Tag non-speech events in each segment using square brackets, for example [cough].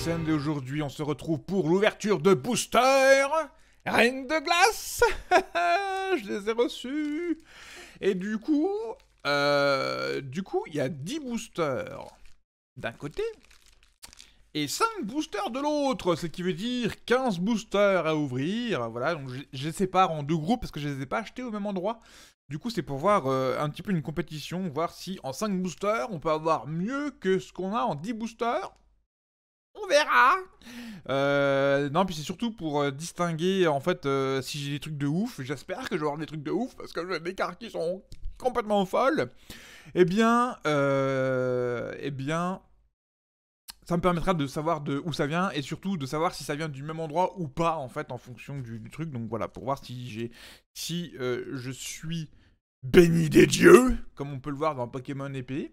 scène d'aujourd'hui, on se retrouve pour l'ouverture de boosters Reine de glace [laughs] Je les ai reçus Et du coup, euh, du coup, il y a 10 boosters d'un côté et 5 boosters de l'autre, ce qui veut dire 15 boosters à ouvrir. Voilà, donc je, les sépare en deux groupes parce que je les ai pas achetés au même endroit. Du coup, c'est pour voir euh, un petit peu une compétition, voir si en 5 boosters, on peut avoir mieux que ce qu'on a en 10 boosters. On verra. Euh, non, puis c'est surtout pour euh, distinguer, en fait, euh, si j'ai des trucs de ouf, j'espère que je vais avoir des trucs de ouf, parce que j'ai des cartes qui sont complètement folles. Eh bien, eh bien, ça me permettra de savoir de où ça vient, et surtout de savoir si ça vient du même endroit ou pas, en fait, en fonction du, truc. Donc voilà, pour voir si j'ai, si je suis béni des dieux, comme on peut le voir dans Pokémon épée,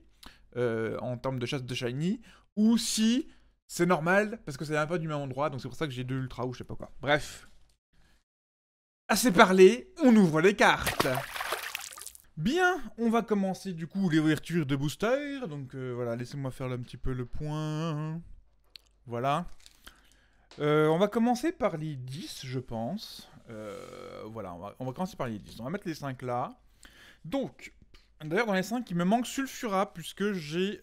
en termes de chasse de shiny, ou si c'est normal, parce que ça un pas du même endroit, donc c'est pour ça que j'ai deux ultra ou je sais pas quoi. Bref. Assez parlé, on ouvre les cartes Bien, on va commencer du coup les ouvertures de booster. Donc euh, voilà, laissez-moi faire un petit peu le point. Voilà. Euh, on va commencer par les 10, je pense. Euh, voilà, on va, on va, commencer par les 10. On va mettre les 5 là. Donc, d'ailleurs, dans les 5, il me manque Sulfura, puisque j'ai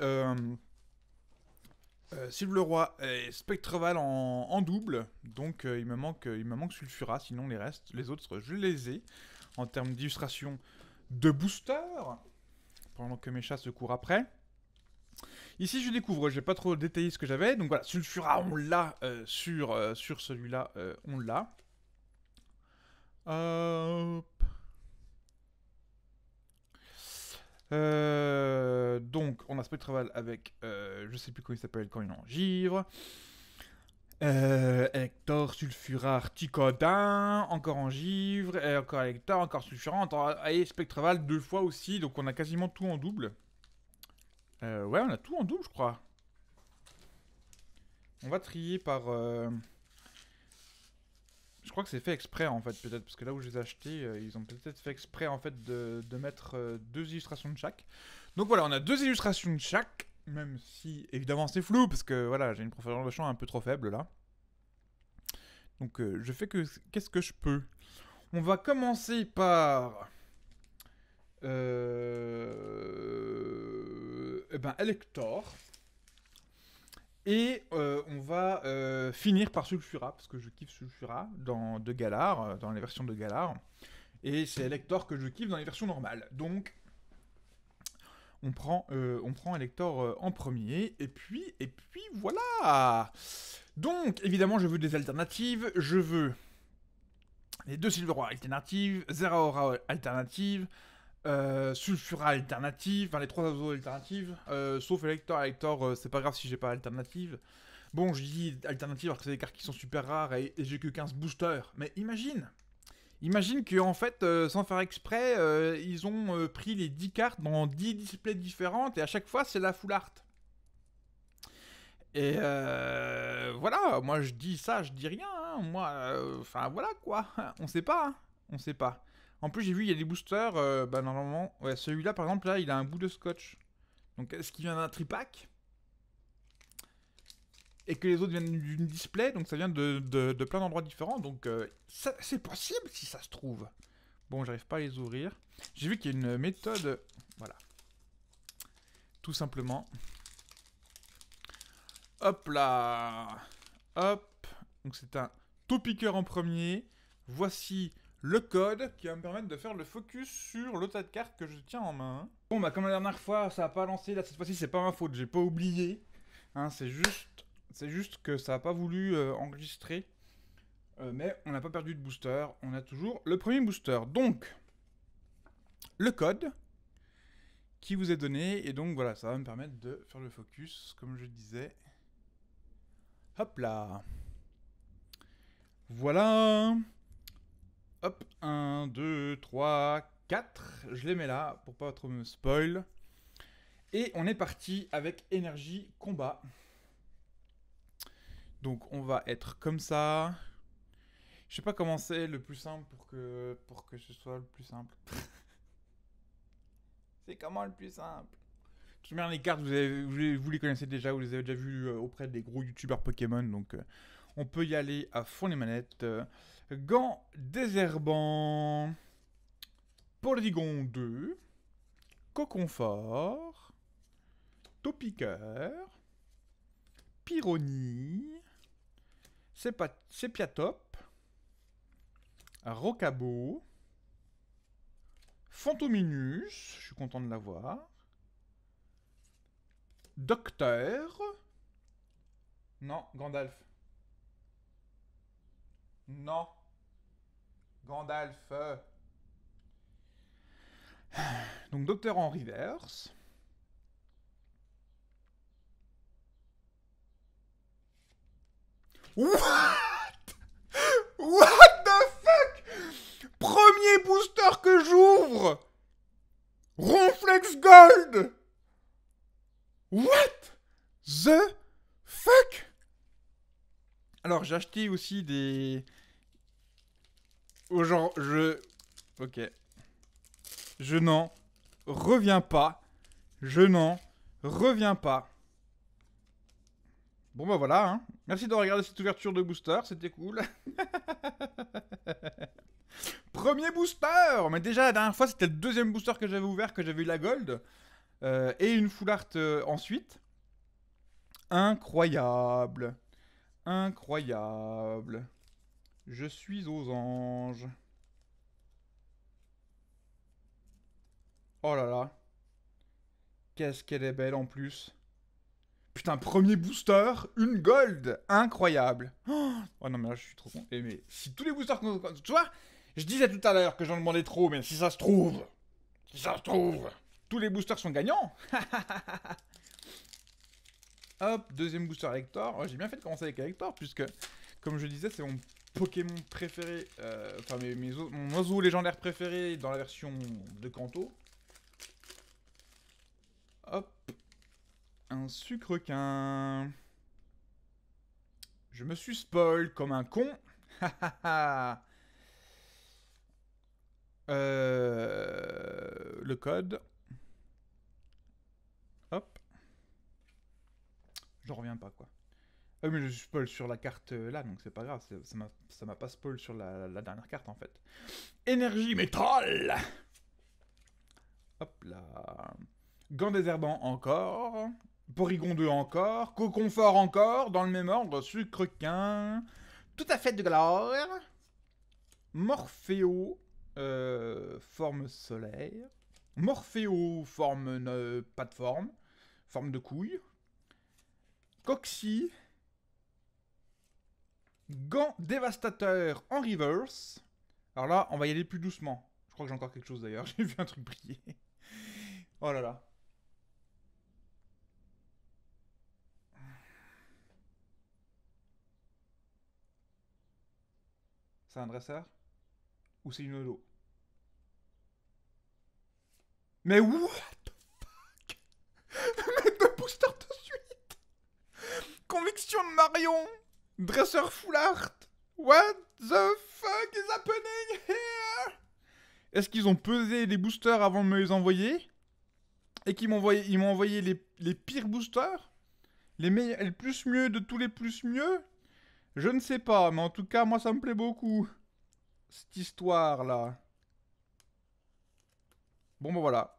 euh, Sylve le Roi et Spectreval en, double, donc euh, il, me manque, il me manque Sulfura, sinon les restes, les autres, je les ai. En termes d'illustration de booster, pendant que mes chats se courent après. Ici, je découvre, j'ai pas trop détaillé ce que j'avais, donc voilà, Sulfura, on l'a euh, sur, sur celui-là, on l'a. Euh, donc, on a Spectraval avec, euh, je sais plus comment il s'appelle quand il est en Euh, Hector, Sulfurar, Ticodin, encore givre... et encore Hector, encore Sulfurant, et Spectraval deux fois aussi, donc on a quasiment tout en double. Euh, ouais, on a tout en double, je crois. On va trier par... Euh, je crois que c'est fait exprès en fait, peut-être, parce que là où je les ai achetés, euh, ils ont peut-être fait exprès en fait de, mettre euh, deux illustrations de chaque. Donc voilà, on a deux illustrations de chaque, même si évidemment c'est flou, parce que voilà, j'ai une profondeur de champ un peu trop faible là. Donc euh, je fais que qu'est-ce que je peux. On va commencer par. Euh... Eh ben, Elector. Et euh, on va euh, finir par Sulfura, parce que je kiffe Sulfura dans de Galar, euh, dans les versions de Galar. Et c'est Elector que je kiffe dans les versions normales. Donc, on prend, Elector en premier. Et puis, et puis voilà Donc, évidemment, je veux des alternatives. Je veux les deux Silverrois alternatives, Zeraora alternative, euh, Sulfura alternative, enfin les trois autres alternatives, euh, sauf Elector. Elector, euh, c'est pas grave si j'ai pas alternative. Bon, je dis alternative alors que c'est des cartes qui sont super rares et, j'ai que 15 boosters. Mais imagine Imagine que en fait, euh, sans faire exprès, ils ont pris les 10 cartes dans 10 displays différentes et à chaque fois c'est la full art. Et voilà, moi je dis ça, je dis rien. Hein. Moi, enfin voilà quoi, [laughs] on sait pas, hein. on sait pas. En plus, j'ai vu, il y a des boosters. Euh, bah, normalement, ouais, celui-là, par exemple, là, il a un bout de scotch. Donc, est-ce qu'il vient d'un tripack Et que les autres viennent d'une display, donc ça vient de, plein d'endroits différents. Donc, euh, c'est possible si ça se trouve. Bon, j'arrive pas à les ouvrir. J'ai vu qu'il y a une méthode. Voilà. Tout simplement. Hop là Hop Donc, c'est un topiqueur en premier. Voici le code qui va me permettre de faire le focus sur le tas de cartes que je tiens en main. Bon bah comme la dernière fois ça n'a pas lancé, là cette fois-ci c'est pas ma faute, j'ai pas oublié. Hein, c'est juste, c'est juste que ça n'a pas voulu euh, enregistrer. Euh, mais on n'a pas perdu de booster, on a toujours le premier booster. Donc le code qui vous est donné et donc voilà ça va me permettre de faire le focus comme je disais. Hop là. Voilà. Hop, 1, 2, 3, 4. Je les mets là pour pas trop me spoil. Et on est parti avec énergie combat. Donc on va être comme ça. Je sais pas comment c'est le plus simple pour que, pour que ce soit le plus simple. [laughs] c'est comment le plus simple Je mets les cartes, vous, vous, les connaissez déjà, vous les avez déjà vues euh, auprès des gros youtubeurs Pokémon. Donc euh, on peut y aller à fond les manettes. Euh, Gant désherbant. Polygon 2. Coconfort. Topiqueur. Pyronie. Sepiatop Rocabo. Fantominus. Je suis content de l'avoir. Docteur. Non, Gandalf. Non. Gandalf. Euh. Donc, docteur en reverse. What What the fuck Premier booster que j'ouvre Ronflex Gold What the fuck alors, j'ai acheté aussi des. Au oh, genre, je. Ok. Je n'en reviens pas. Je n'en reviens pas. Bon bah voilà, hein. merci de regarder cette ouverture de booster, c'était cool. [laughs] Premier booster Mais déjà, la dernière fois, c'était le deuxième booster que j'avais ouvert, que j'avais eu la gold. Euh, et une full art euh, ensuite. Incroyable Incroyable. Je suis aux anges. Oh là là. Qu'est-ce qu'elle est belle en plus. Putain, premier booster, une gold. Incroyable. Oh, oh non, mais là, je suis trop bon mais si tous les boosters... Tu vois, je disais tout à l'heure que j'en demandais trop, mais si ça se trouve... Si ça se trouve... Tous les boosters sont gagnants. [laughs] Hop, deuxième booster Elector. J'ai bien fait de commencer avec Elector, puisque, comme je disais, c'est mon Pokémon préféré, euh, enfin, mon oiseau légendaire préféré dans la version de Kanto. Hop, un qu'un... Je me suis spoil comme un con. [laughs] Euh, le code. Je reviens pas, quoi. Ah mais je spoil sur la carte euh, là, donc c'est pas grave, ça m'a pas spoil sur la, dernière carte en fait. Énergie métal Hop là. Gant désherbant encore. Porygon 2 encore. Coconfort, encore. Dans le même ordre, sucre quin. Tout à fait de gloire. Morpheo. Euh, forme soleil. Morpheo. forme euh, pas de forme. Forme de couille. Coxy. Gant dévastateur en reverse. Alors là, on va y aller plus doucement. Je crois que j'ai encore quelque chose d'ailleurs. [laughs] J'ai vu un truc briller. oh là là. C'est un dresseur Ou c'est une eau Mais what the fuck Le [laughs] mec de Booster conviction de Marion Dresseur Foulard What the fuck is happening here Est-ce qu'ils ont pesé les boosters avant de me les envoyer Et qu'ils m'ont envoyé, ils m'ont envoyé les, pires boosters Les plus mieux de tous les plus mieux Je ne sais pas, mais en tout cas, moi ça me plaît beaucoup. Cette histoire là. Bon ben voilà.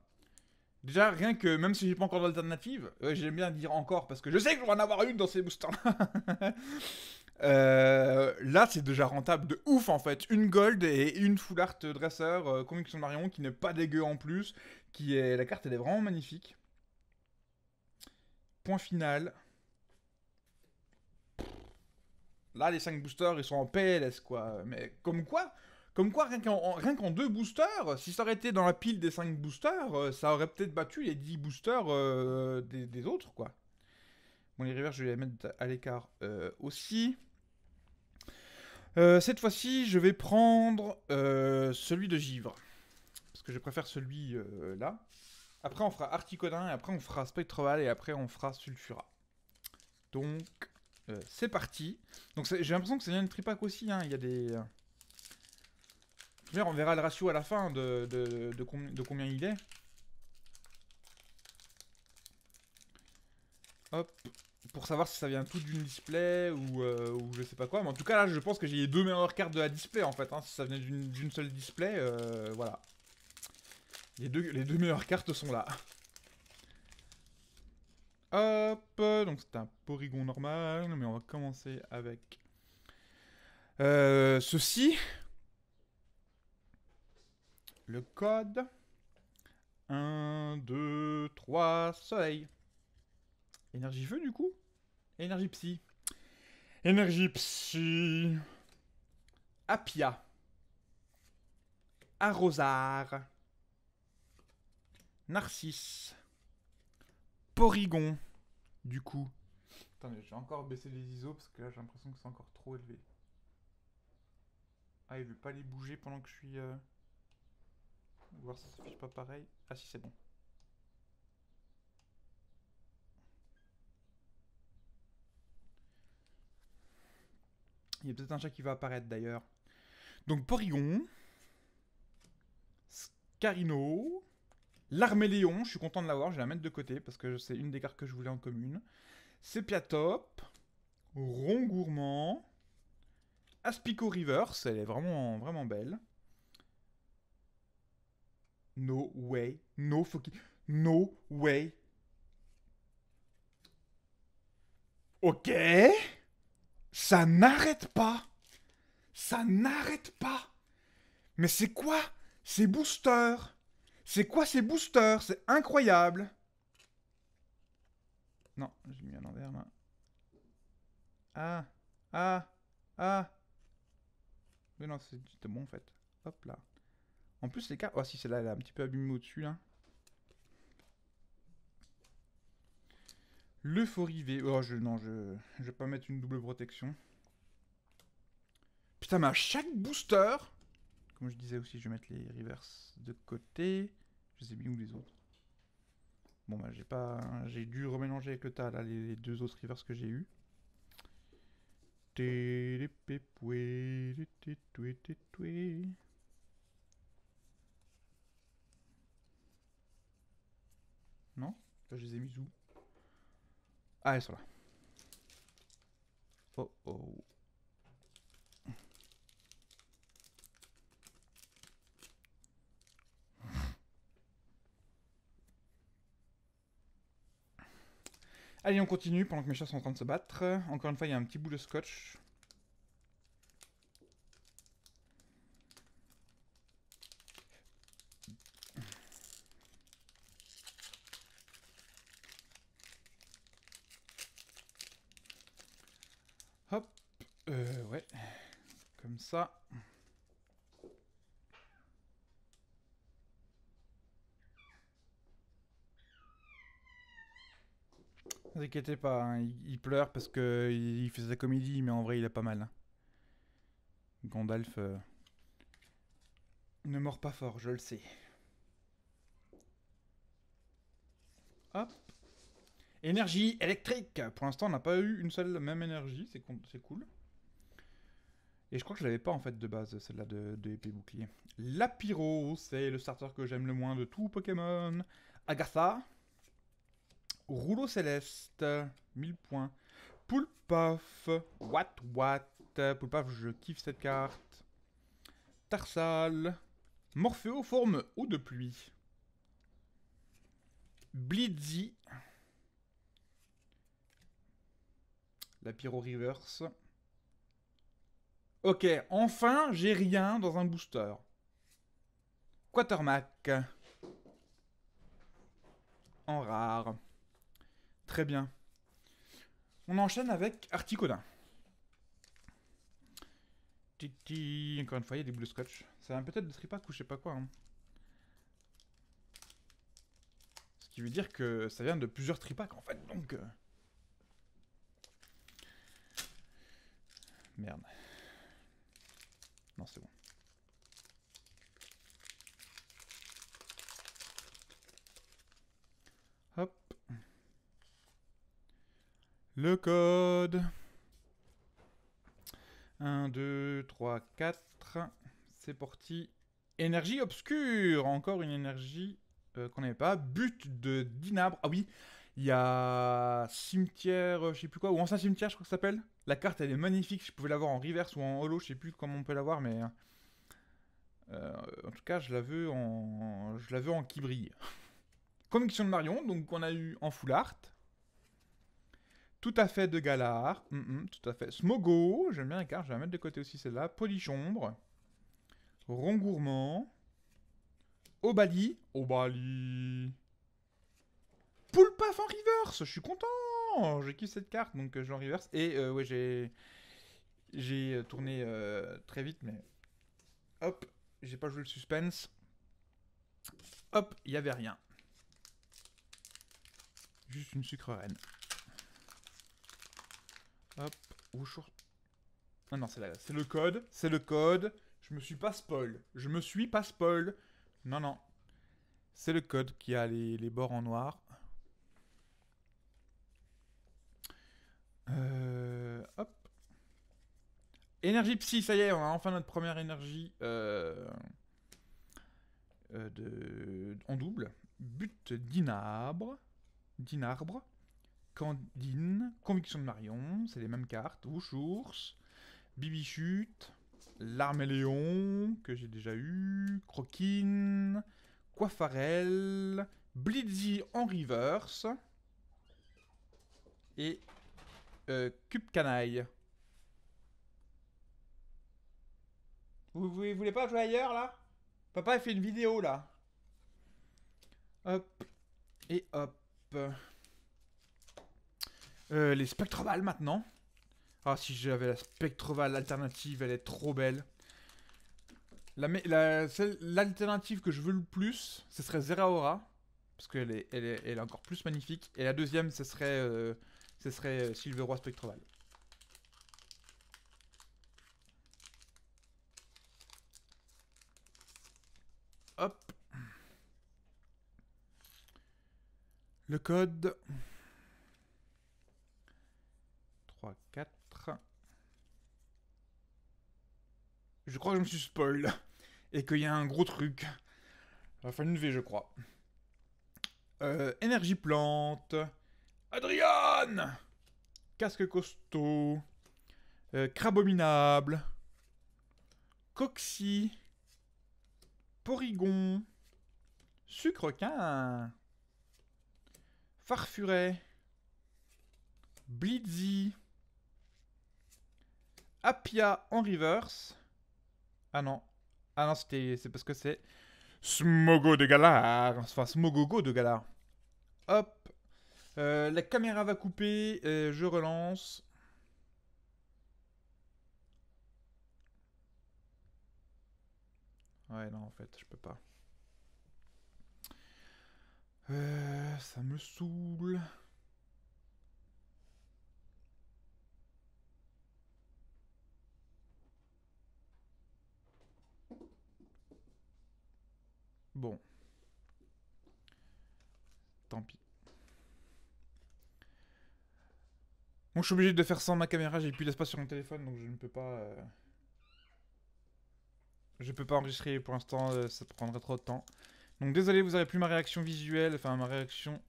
Déjà, rien que, même si j'ai pas encore d'alternative, euh, j'aime bien dire encore parce que je sais que je vais en avoir une dans ces boosters-là. [laughs] Euh, là, c'est déjà rentable de ouf en fait. Une gold et une full art dresseur euh, conviction Marion, qui n'est pas dégueu en plus. Qui est... La carte, elle est vraiment magnifique. Point final. Là, les cinq boosters, ils sont en PLS quoi. Mais comme quoi, comme quoi, rien qu'en deux boosters, si ça aurait été dans la pile des cinq boosters, euh, ça aurait peut-être battu les dix boosters euh, des, autres, quoi. Bon, les rivers, je vais les mettre à l'écart euh, aussi. cette fois-ci, je vais prendre celui de Givre. Parce que je préfère celui là. Après, on fera Articodin, après, on fera Spectroval, et après, on fera Sulfura. Donc, c'est parti. Donc, j'ai l'impression que c'est bien une tripac aussi. Hein. Il y a des on verra le ratio à la fin de, de, combien il est. Hop. Pour savoir si ça vient tout d'une display euh, ou, je sais pas quoi. Mais en tout cas, là, je pense que j'ai les deux meilleures cartes de la display, en fait. Hein. Si ça venait d'une seule display, euh, voilà. Les deux, les deux meilleures cartes sont là. Hop, donc c'est un porygon normal, mais on va commencer avec euh, ceci le code. 1, 2, 3, soleil. Énergie feu du coup Énergie psy. Énergie psy. Apia. Arrosard. Narcisse. Porygon. Du coup. Attendez, j'ai encore baissé les ISO parce que là j'ai l'impression que c'est encore trop élevé. Ah, il veut pas les bouger pendant que je suis. Euh, voir si ça s'affiche pas pareil. Ah si, c'est bon. Il y a peut-être un chat qui va apparaître d'ailleurs. Donc Porygon, Scarino, Léon, je suis content de l'avoir, je vais la mettre de côté parce que c'est une des cartes que je voulais en commune. Sepiatop, Rongourmand, Aspico Rivers, elle est vraiment, vraiment belle. No way. No fucking. No way. Ok. Ça n'arrête pas. Ça n'arrête pas. Mais c'est quoi ces boosters C'est quoi ces boosters C'est incroyable. Non, j'ai mis un envers là. Ah, ah, ah. Mais non, c'est bon en fait. Hop là. En plus, les cas... Oh, si, celle-là, elle a un petit peu abîmée au-dessus, là. L'euphorie V. Oh, je, non, je, je vais pas mettre une double protection. Putain, mais à chaque booster. Comme je disais aussi, je vais mettre les reverse de côté. Je les ai mis où les autres Bon, bah, j'ai pas. J'ai dû remélanger avec le tas, là, les, deux autres reverse que j'ai eu. Non je les ai mis où Ah, elles sont là. Oh oh. Allez, on continue pendant que mes chats sont en train de se battre. Encore une fois, il y a un petit bout de scotch. ça. Ne vous inquiétez pas, hein, il, pleure parce que il, fait sa comédie, mais en vrai il a pas mal. Hein. Gandalf euh, ne mord pas fort, je le sais. Hop. Énergie électrique Pour l'instant on n'a pas eu une seule même énergie, c'est cool. Et je crois que je l'avais pas en fait de base, celle-là de, épée bouclier. Lapiro, c'est le starter que j'aime le moins de tout Pokémon. Agatha. Rouleau céleste, 1000 points. Poulpaf, what what. Poulpaf, je kiffe cette carte. Tarsal. Morphéo forme eau de pluie. Blitzy. Lapiro reverse. Ok, enfin, j'ai rien dans un booster. Quatermac. En rare. Très bien. On enchaîne avec Articodin. Titi, encore une fois, il y a des boules scotch. Ça vient peut-être de tripac ou je sais pas quoi. Hein. Ce qui veut dire que ça vient de plusieurs tripacks en fait, donc... Euh. Merde. Non, c'est bon. Hop. Le code. 1, 2, 3, 4. C'est parti. Énergie obscure. Encore une énergie euh, qu'on n'avait pas. But de Dinabre. Ah oui, il y a cimetière, euh, je sais plus quoi, ou ancien cimetière, je crois que ça s'appelle. La carte, elle est magnifique. Je pouvais l'avoir en reverse ou en holo, je sais plus comment on peut l'avoir, mais. Euh, en tout cas, je la veux en, je la veux en qui brille. [laughs] Conviction de Marion, donc on a eu en full art. Tout à fait de galard, mm, mm, tout à fait. Smogo, j'aime bien la carte, je vais la mettre de côté aussi celle-là. Polichombre. Rongourmand. Obali. Obali. Poulpaf en reverse, je suis content j'ai euh, je cette carte, donc je reverse. Et euh, ouais, j'ai j'ai euh, tourné très vite, mais hop, j'ai pas joué le suspense. Hop, il y avait rien. Juste une sucre reine Hop, ou short. Ah non, c'est là, c'est le code, c'est le code. Je me suis pas spoil. Je me suis pas spoil. Non, non. C'est le code qui a les bords en noir. énergie psy, ça y est, on a enfin notre première énergie euh, euh, en double. But d'Inarbre, d'Inarbre, candine, conviction de Marion, c'est les mêmes cartes. Wouchours, Bibichute, léon que j'ai déjà eu, Croquine, Coiffarel, Blitzy en reverse et euh, Cube Canaille. Vous, voulez pas jouer ailleurs, là Papa, il fait une vidéo, là. Hop. Et hop. Euh, les Spectroval maintenant. Ah, si j'avais la spectroval alternative, elle est trop belle. L'alternative la, que je veux le plus, ce serait Zeraora. Parce qu'elle est, elle est, encore plus magnifique. Et la deuxième, ce serait, euh, ce serait euh, Spectroval. Le code 3, 4. Je crois que je me suis spoil et qu'il y a un gros truc. Enfin, une V, je crois. Euh, énergie plante. Adrian Casque costaud. Euh, crabominable. Coxy. Porygon. Sucre Farfuret, Blitzy, Appia en reverse. Ah non. Ah non, c'est parce que c'est Smogo de Galar. Enfin, Smogogo de Galar. Hop. Euh, la caméra va couper. Euh, je relance. Ouais, non, en fait, je peux pas. Euh, ça me saoule. Bon. Tant pis. Bon, je suis obligé de faire sans ma caméra, j'ai plus d'espace sur mon téléphone, donc je ne peux pas... Je euh, Je peux pas enregistrer pour l'instant, euh, ça prendrait trop de temps. Donc désolé, vous n'avez plus ma réaction visuelle, enfin ma réaction...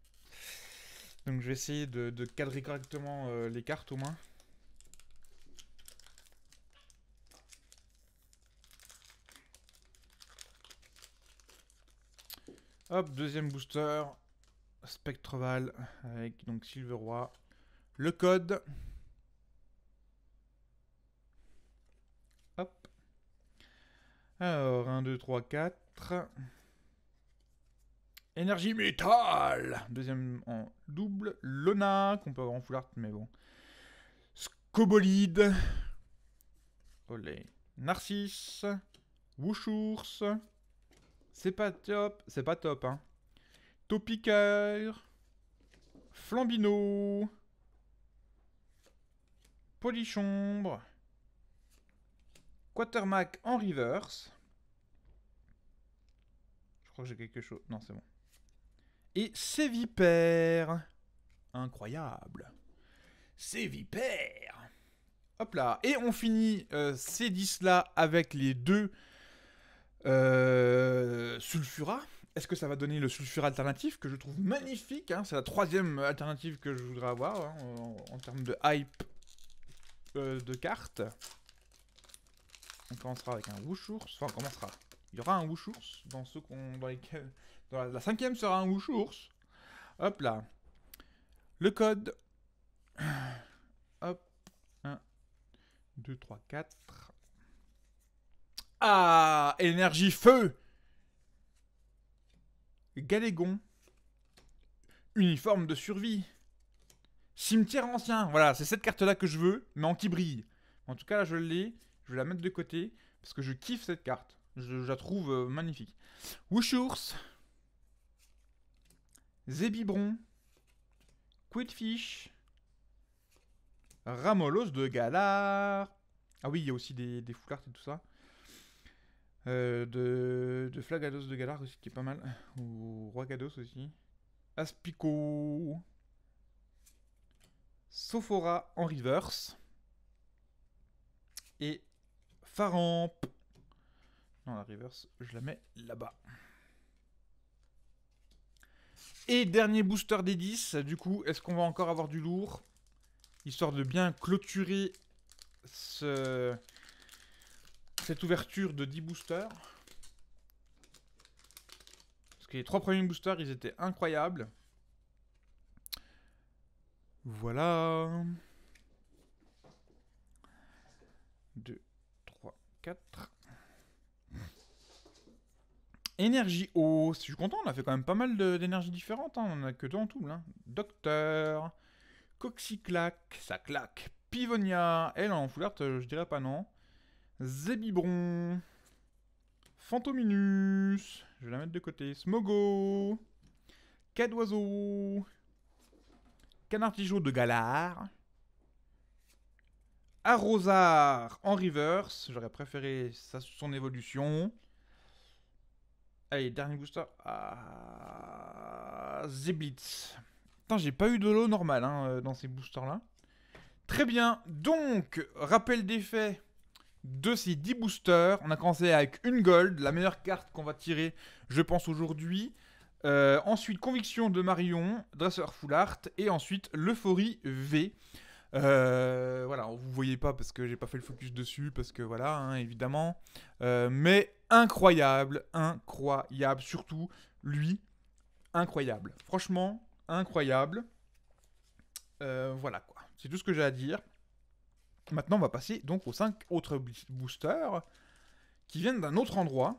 Donc je vais essayer de, cadrer correctement euh, les cartes au moins. Hop, deuxième booster, Spectreval, avec donc Silveroie, le code. Hop. Alors, 1, 2, 3, 4. Énergie métal Deuxième en double. Lona, qu'on peut avoir en foulard, mais bon. Scobolide. Olé. Narcisse. Wouchours. C'est pas top. C'est pas top, hein. Topiqueur. Flambino. Polichombre. Quatermac en reverse. Je crois que j'ai quelque chose. Non, c'est bon et vipère. Incroyable. C'est vipère. Hop là. Et on finit euh, ces 10 là avec les deux euh, sulfura. Est-ce que ça va donner le sulfura alternatif que je trouve magnifique hein? C'est la troisième alternative que je voudrais avoir hein, en, termes de hype euh, de cartes. On commencera avec un Wushours. Enfin, on commencera. Il y aura un Wushours dans ceux dans lesquels la, cinquième sera un wushu ours Hop là. Le code. [clears throat] Hop. 1, 2, 3, 4. Ah Énergie feu Galégon. Uniforme de survie. Cimetière ancien. Voilà, c'est cette carte-là que je veux, mais en qui brille. En tout cas, là, je l'ai. Je vais la mettre de côté parce que je kiffe cette carte. Je, la trouve euh, magnifique. magnifique. ours Zebibron Quidfish, Ramolos de Galar. Ah oui, il y a aussi des, des foulards et tout ça. Euh, de, Flagados de Galar aussi, qui est pas mal. Ou Roigados aussi. Aspico. Sophora en reverse. Et Faramp. Non, la reverse, je la mets là-bas. Et dernier booster des 10, du coup, est-ce qu'on va encore avoir du lourd Histoire de bien clôturer ce... cette ouverture de 10 boosters. Parce que les 3 premiers boosters, ils étaient incroyables. Voilà. 2, 3, 4. Énergie si oh, Je suis content, on a fait quand même pas mal d'énergie différentes. Hein. On a que deux en tout. Là. Hein. Docteur. Coxyclac, Ça claque. Pivonia. Elle en foulard, euh, je dirais pas non. Zebibron, Fantominus. Je vais la mettre de côté. Smogo. Cadoiseau. Canard de Galard. Arrosar en reverse. J'aurais préféré son évolution. Allez, dernier booster. Ah, zebits Attends, j'ai pas eu de lot normal hein, euh, dans ces boosters-là. Très bien. Donc, rappel des faits de ces 10 boosters. On a commencé avec une gold, la meilleure carte qu'on va tirer, je pense, aujourd'hui. Euh, ensuite, Conviction de Marion, Dresseur Full Art. Et ensuite, l'Euphorie V. Euh, voilà, vous voyez pas parce que j'ai pas fait le focus dessus, parce que voilà, hein, évidemment. mais incroyable, incroyable. Surtout, lui, incroyable. Franchement, incroyable. Euh, voilà quoi. C'est tout ce que j'ai à dire. Maintenant, on va passer donc aux 5 autres boosters qui viennent d'un autre endroit.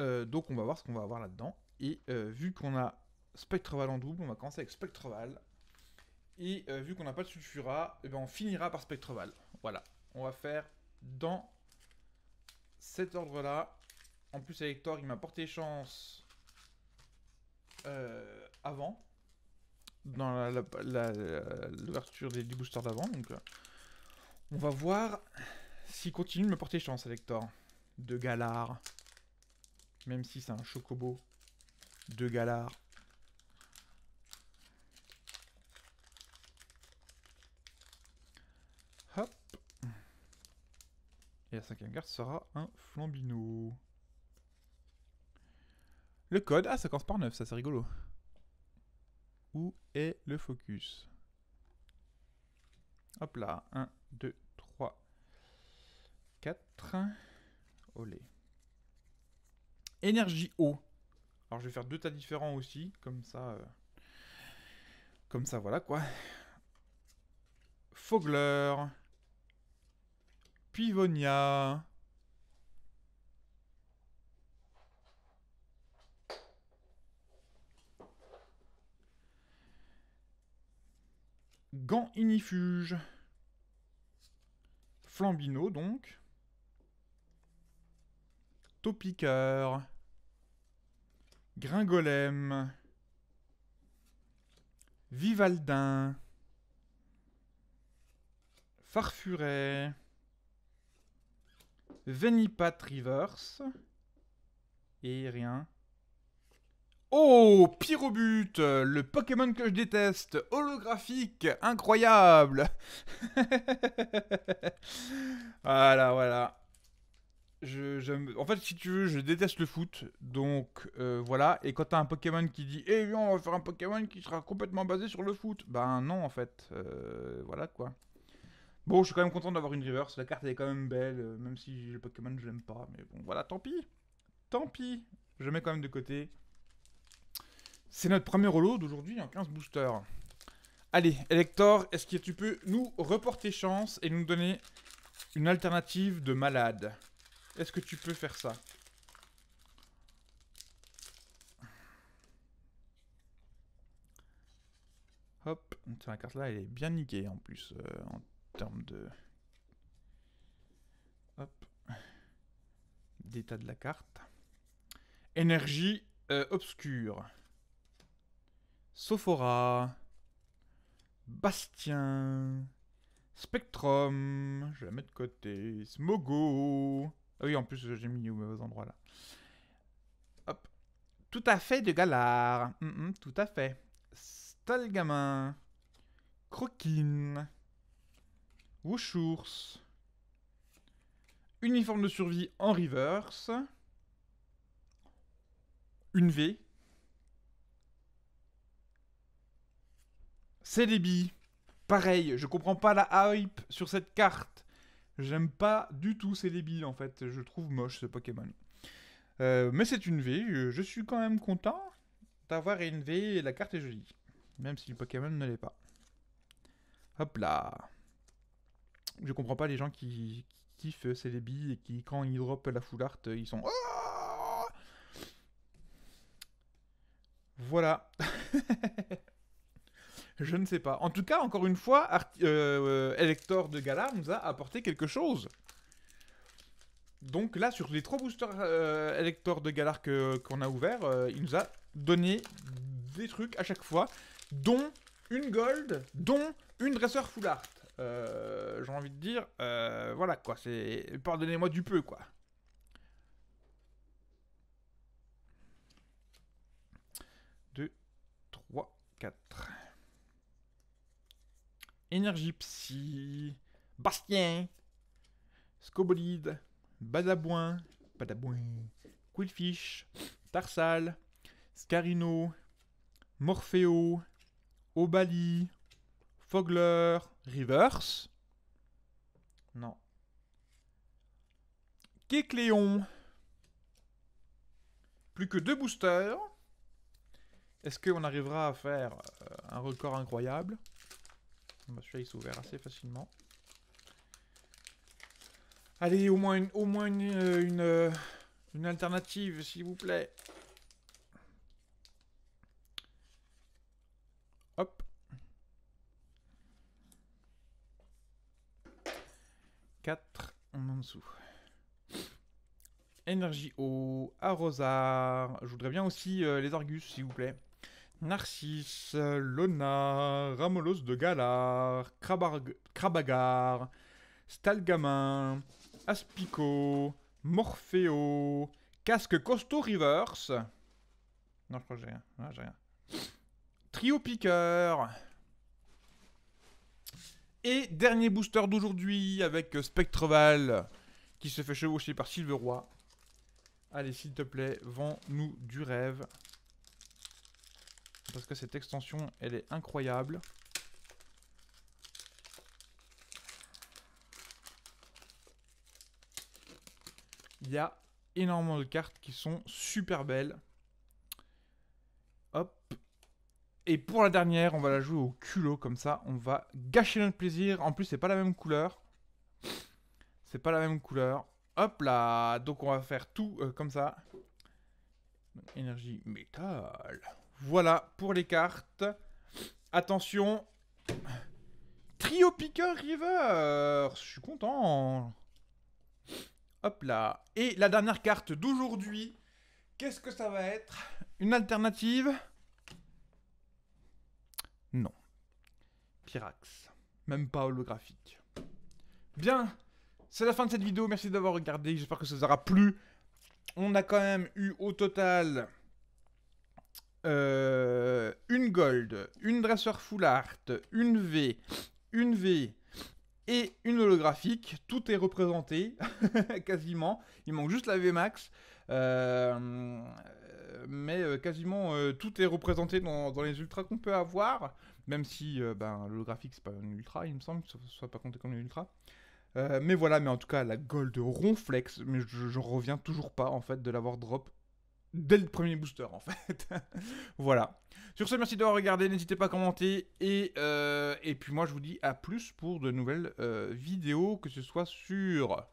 Euh, donc, on va voir ce qu'on va avoir là-dedans. Et euh, vu qu'on a Spectreval en double, on va commencer avec Spectreval. Et vu qu'on n'a pas de Sulfura, eh ben, on finira par Spectreval. Voilà. On va faire dans cet ordre-là. En plus, Elector, il m'a porté chance euh, avant, dans l'ouverture du booster d'avant. Donc, euh, on va voir s'il continue de me porter chance, Elector. De Galar. Même si c'est un chocobo. De Galar. Et la cinquième carte sera un flambino. Le code, ah ça commence par 9, ça c'est rigolo. Où est le focus Hop là, 1, 2, 3, 4. Olé. Énergie eau. Alors je vais faire deux tas différents aussi, comme ça. Euh, comme ça, voilà quoi. Fogler. Pivonia. Gant inifuge. Flambino donc. Topiqueur. Gringolem. Vivaldin. Farfuret. Venipat Reverse. Et rien. Oh, pire but, le Pokémon que je déteste, holographique, incroyable. [laughs] voilà, voilà. en fait, si tu veux, je déteste le foot, donc euh, voilà. Et quand t'as un Pokémon qui dit, eh, on va faire un Pokémon qui sera complètement basé sur le foot, ben non, en fait, euh, voilà quoi. Bon, je suis quand même content d'avoir une Reverse. La carte est quand même belle, euh, même si le Pokémon je l'aime pas. Mais bon, voilà, tant pis. Tant pis. Je mets quand même de côté. C'est notre premier holo d'aujourd'hui en 15 boosters. Allez, Elector, est-ce que tu peux nous reporter chance et nous donner une alternative de malade Est-ce que tu peux faire ça Hop, la carte là, elle est bien niquée en plus. Euh, en terme de Hop d'état de la carte. Énergie euh, obscure. Sophora. Bastien. Spectrum. Je vais la mettre de côté. Smogo. Ah oui, en plus, j'ai mis au mauvais endroit là. Hop. Tout à fait de galard. Mm, mm, tout à fait. Stalgamin. Croquine. Wushours. Uniforme de survie en reverse. Une V. C'est débile Pareil, je comprends pas la hype sur cette carte. J'aime pas du tout débiles en fait. Je trouve moche ce Pokémon. Euh, mais c'est une V. Je suis quand même content d'avoir une V la carte est jolie. Même si le Pokémon ne l'est pas. Hop là je comprends pas les gens qui, kiffent euh, ces débits et qui, quand ils drop la full art, euh, ils sont. Voilà. [laughs] je ne sais pas. En tout cas, encore une fois, euh, Elector de Galar nous a apporté quelque chose. Donc là, sur les trois boosters Elector de Galar qu'on a ouvert il nous a donné des trucs à chaque fois, dont une gold, dont une dresseur full art. Euh, j'ai envie de dire, euh, voilà quoi, c'est pardonnez-moi du peu quoi. 2, 3, 4 Énergie Psy, Bastien, Scobolide, Badabouin, Badabouin, Quillfish, Tarsal, Scarino, Morpheo, Obali, Vogler Rivers. Non. Cléon Plus que deux boosters. Est-ce qu'on arrivera à faire euh, un record incroyable bah Celui-là, il s'est ouvert assez facilement. Allez, au moins au moins euh, euh, une alternative, s'il vous plaît. 4 en dessous. Énergie O, Arrosar, Je voudrais bien aussi euh, les Argus, s'il vous plaît. Narcisse, Lona, Ramolos de Galar, Krabagar, Stalgamin, Aspico, Morpheo, Casque Costo Reverse. Non, je crois que j'ai rien. j'ai rien. Trio Picker, et dernier booster d'aujourd'hui avec Spectreval qui se fait chevaucher par Silveroy. Allez, s'il te plaît, vends-nous du rêve. Parce que cette extension, elle est incroyable. Il y a énormément de cartes qui sont super belles. Et pour la dernière, on va la jouer au culot comme ça. On va gâcher notre plaisir. En plus, c'est pas la même couleur. C'est pas la même couleur. Hop là Donc on va faire tout euh, comme ça. Énergie métal. Voilà pour les cartes. Attention. Trio Picker River Je suis content Hop là Et la dernière carte d'aujourd'hui, qu'est-ce que ça va être Une alternative non. Pyrax. Même pas holographique. Bien C'est la fin de cette vidéo, merci d'avoir regardé, j'espère que ça vous aura plu. On a quand même eu au total... Euh, une gold, une dresseur full art, une V, une V et une holographique. Tout est représenté, [laughs] quasiment. Il manque juste la V max. Euh, mais euh, quasiment euh, tout est représenté dans, les ultras qu'on peut avoir, même si euh, ben, le graphique c'est pas un ultra, il me semble, que ce soit pas compté comme un ultra. mais voilà, mais en tout cas, la gold ronflex, mais je, je reviens toujours pas en fait de l'avoir drop dès le premier booster en fait. [laughs] voilà. Sur ce, merci d'avoir regardé, n'hésitez pas à commenter et, et puis moi je vous dis à plus pour de nouvelles vidéos, que ce soit sur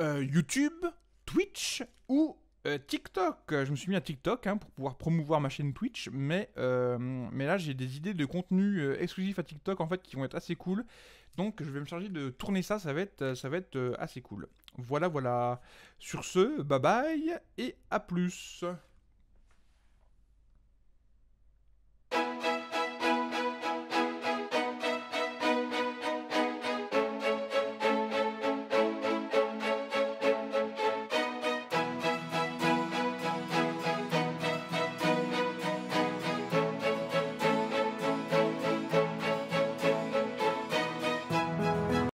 YouTube, Twitch ou euh, TikTok, euh, je me suis mis à TikTok hein, pour pouvoir promouvoir ma chaîne Twitch, mais, euh, mais là j'ai des idées de contenu exclusif à TikTok en fait qui vont être assez cool. Donc je vais me charger de tourner ça, ça va être, ça va être assez cool. Voilà, voilà. Sur ce, bye bye et à plus.